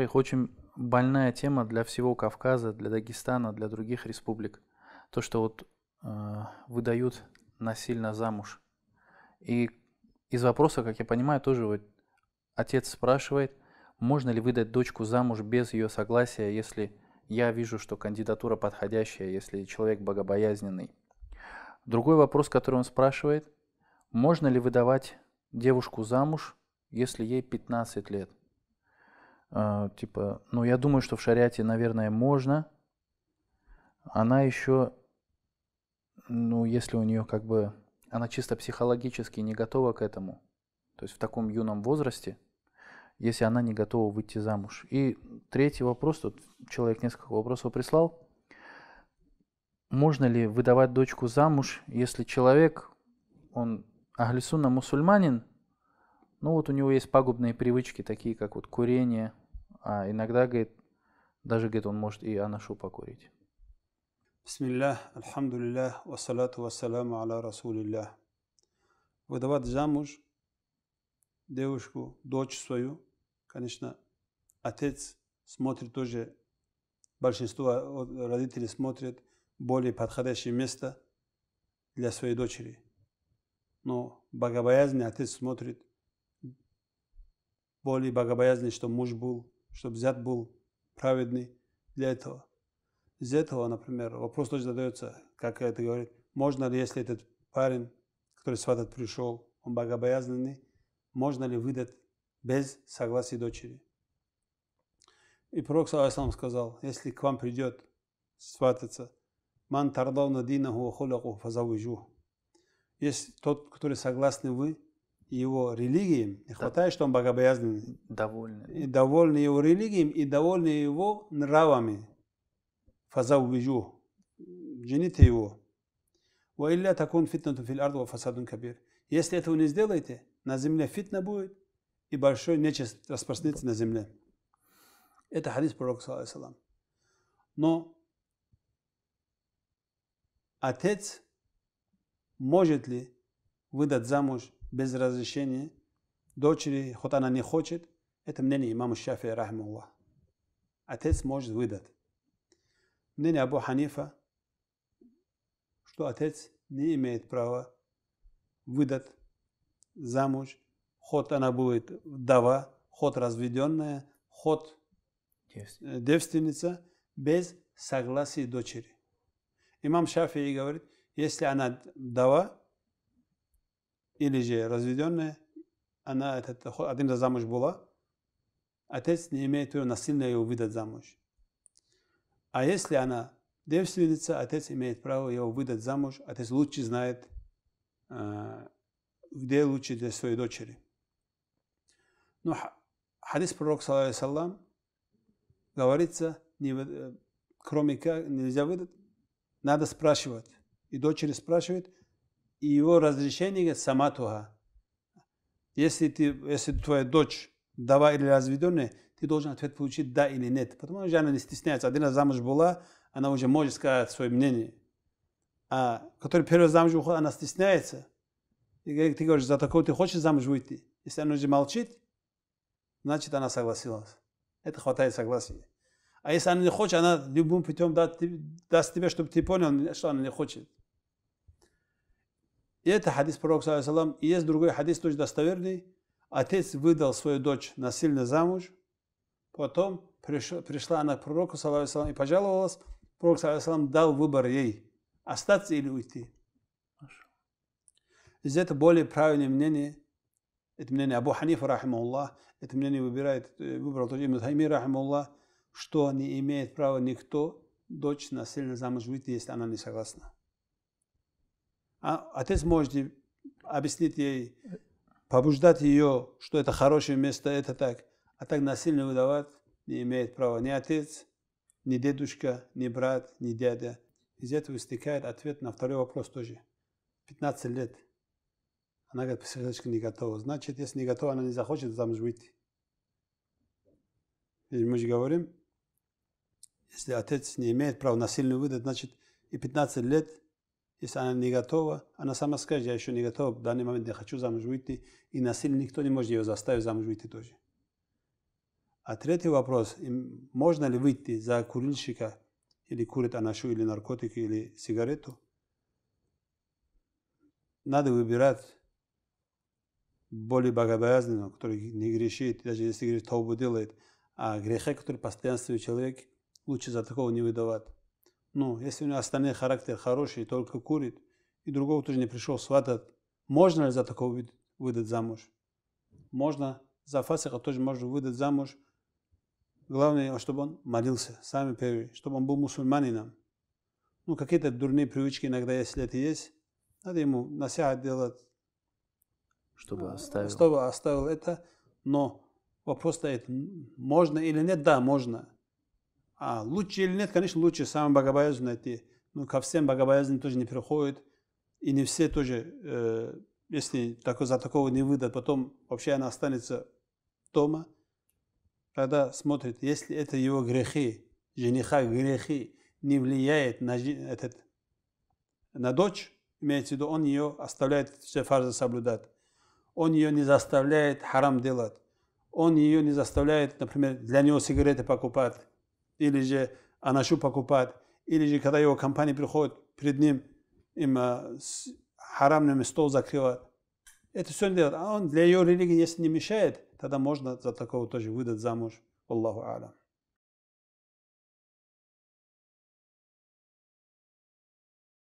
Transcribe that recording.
шейх, очень больная тема для всего Кавказа, для Дагестана, для других республик. То, что вот э, выдают насильно замуж. И из вопроса, как я понимаю, тоже вот отец спрашивает, можно ли выдать дочку замуж без ее согласия, если я вижу, что кандидатура подходящая, если человек богобоязненный. Другой вопрос, который он спрашивает, можно ли выдавать девушку замуж, если ей 15 лет? э, типа, ну я думаю, что в шариате, наверное, можно. Она еще, ну если у нее как бы, она чисто психологически не готова к этому, то есть в таком юном возрасте, если она не готова выйти замуж. И третий вопрос, тут человек несколько вопросов прислал. Можно ли выдавать дочку замуж, если человек, он Ахлисунна мусульманин, ну вот у него есть пагубные привычки, такие как вот курение, а иногда, говорит, даже, говорит, он может и анашу покурить. Бисмиллах, альхамдулиллах, вассалату вассаламу аля расулиллах. Выдавать замуж девушку, дочь свою, конечно, отец смотрит тоже, большинство родителей смотрят более подходящее место для своей дочери. Но богобоязненный отец смотрит более богобоязный, чтобы муж был, чтобы взят был праведный для этого. Из этого, например, вопрос тоже задается, как это говорит, можно ли, если этот парень, который сватать пришел, он богобоязненный, можно ли выдать без согласия дочери? И пророк сам сказал, если к вам придет свататься, ман тардавна динаху хулаху фазавижу. Если тот, который согласны вы, его религией, да. хватает, что он богобоязненный. довольный И довольны его религией и довольный его нравами. Фазауджу. Жените его. Ваилля такун фитнату фил арду фасадун кабир. Если этого не сделаете, на земле фитна будет, и большой нечисть распространится на земле. Это хадис пророка, саллаху Но отец может ли выдать замуж без разрешения дочери, хоть она не хочет, это мнение имама Шафи, рахмуллах. Отец может выдать. Мнение Абу Ханифа, что отец не имеет права выдать замуж, хоть она будет вдова, хоть разведенная, хоть девственница, э, девственница без согласия дочери. Имам Шафии говорит, если она вдова, или же разведенная, она этот, один раз замуж была, отец не имеет права насильно ее выдать замуж. А если она девственница, отец имеет право ее выдать замуж, отец лучше знает, э, где лучше для своей дочери. Но хадис пророка, саллам, говорится, не, э, кроме как нельзя выдать, надо спрашивать. И дочери спрашивает – и его разрешение саматуха. Если, ты, если твоя дочь дава или разведенная, ты должен ответ получить да или нет. Потому что она не стесняется. Один раз замуж была, она уже может сказать свое мнение. А который первый замуж уходит, она стесняется. И говорит, ты говоришь, за такого ты хочешь замуж выйти? Если она уже молчит, значит она согласилась. Это хватает согласия. А если она не хочет, она любым путем даст тебе, чтобы ты понял, что она не хочет. И это хадис пророка, салям, и есть другой хадис, тоже достоверный. Отец выдал свою дочь насильно замуж, потом пришла, пришла она к пророку, салям, и пожаловалась. Пророк, салям, дал выбор ей, остаться или уйти. Из это более правильное мнение, это мнение Абу Ханифа, рахимуллах, это мнение выбирает, э, выбрал тоже Ибн Тайми, рахимуллах, что не имеет права никто дочь насильно замуж выйти, если она не согласна. А отец может объяснить ей, побуждать ее, что это хорошее место, это так. А так насильно выдавать не имеет права ни отец, ни дедушка, ни брат, ни дядя. Из этого истекает ответ на второй вопрос тоже. 15 лет. Она говорит, психологически не готова. Значит, если не готова, она не захочет замуж выйти. И мы же говорим, если отец не имеет права насильно выдать, значит, и 15 лет если она не готова, она сама скажет, я еще не готова, в данный момент я хочу замуж выйти, и насильно никто не может ее заставить замуж выйти тоже. А третий вопрос, можно ли выйти за курильщика, или курит она анашу, или наркотики, или сигарету? Надо выбирать более богобоязненного, который не грешит, даже если грех, таубу делает, а грехе, который постоянствует человек, лучше за такого не выдавать. Ну, если у него остальные характер хороший, только курит, и другого тоже не пришел сватать, можно ли за такого выдать замуж? Можно. За фасика тоже можно выдать замуж. Главное, чтобы он молился, самый первые, чтобы он был мусульманином. Ну, какие-то дурные привычки иногда, если это есть, надо ему насяхат делать. Чтобы оставил. Чтобы оставил это. Но вопрос стоит, можно или нет? Да, можно. А, лучше или нет, конечно, лучше самый богобоязнь найти. Но ну, ко всем богобоязненным тоже не приходит. И не все тоже, э, если так, за такого не выдать, потом вообще она останется дома. Тогда смотрит, если это его грехи, жениха грехи, не влияет на, этот, на дочь, имеется в виду, он ее оставляет все фарзы соблюдать. Он ее не заставляет харам делать. Он ее не заставляет, например, для него сигареты покупать или же она анашу покупать, или же когда его компания приходит перед ним, им э, харамным стол закрывают. Это все не делает. А он для ее религии, если не мешает, тогда можно за такого тоже выдать замуж. Аллаху Алям.